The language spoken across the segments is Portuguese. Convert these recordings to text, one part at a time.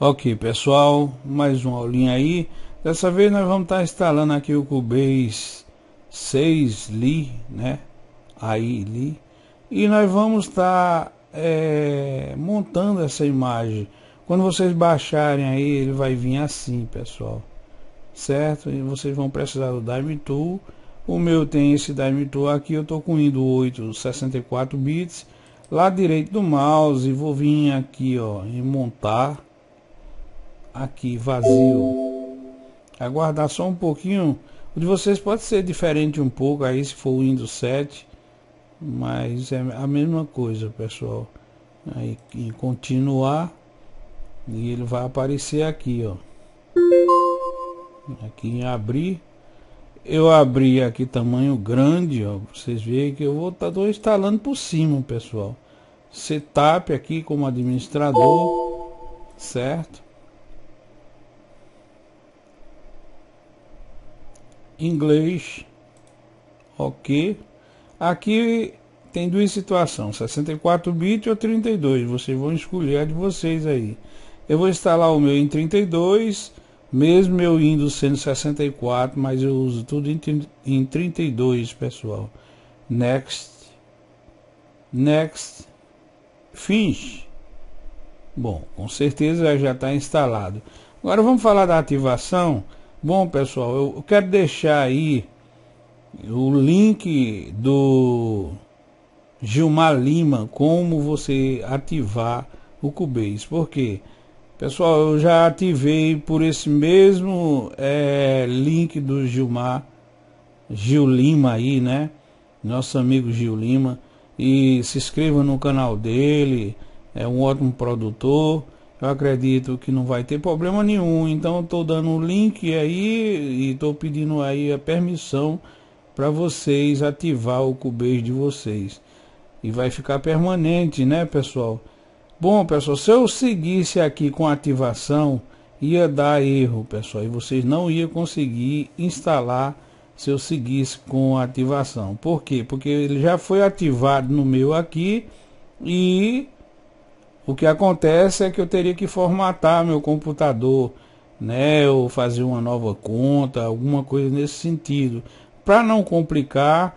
Ok, pessoal, mais uma aulinha aí. Dessa vez nós vamos estar tá instalando aqui o Cubase 6 Li, né? Aí Li. E nós vamos estar tá, é, montando essa imagem. Quando vocês baixarem aí, ele vai vir assim, pessoal. Certo? E vocês vão precisar do Dime Tool. O meu tem esse Dime Tool aqui. Eu estou com o Indo 8 64 bits. Lá direito do mouse, vou vir aqui ó, em montar aqui vazio. Aguardar só um pouquinho. O de vocês pode ser diferente um pouco aí se for o Windows 7, mas é a mesma coisa, pessoal. Aí em continuar e ele vai aparecer aqui, ó. Aqui em abrir, eu abri aqui tamanho grande, ó. Vocês veem que eu vou estar tá, instalando por cima, pessoal. Setup aqui como administrador, certo? inglês, ok. Aqui tem duas situações, 64 bits ou 32, vocês vão escolher a de vocês aí. Eu vou instalar o meu em 32, mesmo eu indo sendo 64, mas eu uso tudo em, em 32, pessoal. Next, next, finish. Bom, com certeza já está instalado. Agora vamos falar da ativação. Bom, pessoal, eu quero deixar aí o link do Gilmar Lima, como você ativar o Cubase. Porque, pessoal, eu já ativei por esse mesmo é, link do Gilmar, Gil Lima aí, né? Nosso amigo Gil Lima. E se inscreva no canal dele, é um ótimo produtor. Eu acredito que não vai ter problema nenhum. Então estou dando um link aí e estou pedindo aí a permissão para vocês ativar o cubês de vocês. E vai ficar permanente, né, pessoal? Bom, pessoal, se eu seguisse aqui com ativação, ia dar erro, pessoal, e vocês não iam conseguir instalar se eu seguisse com ativação. Por quê? Porque ele já foi ativado no meu aqui e o que acontece é que eu teria que formatar meu computador, né, ou fazer uma nova conta, alguma coisa nesse sentido. Para não complicar,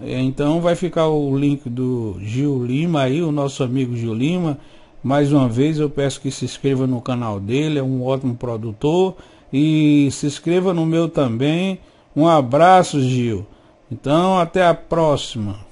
é, então vai ficar o link do Gil Lima aí, o nosso amigo Gil Lima. Mais uma vez eu peço que se inscreva no canal dele, é um ótimo produtor e se inscreva no meu também. Um abraço, Gil. Então, até a próxima.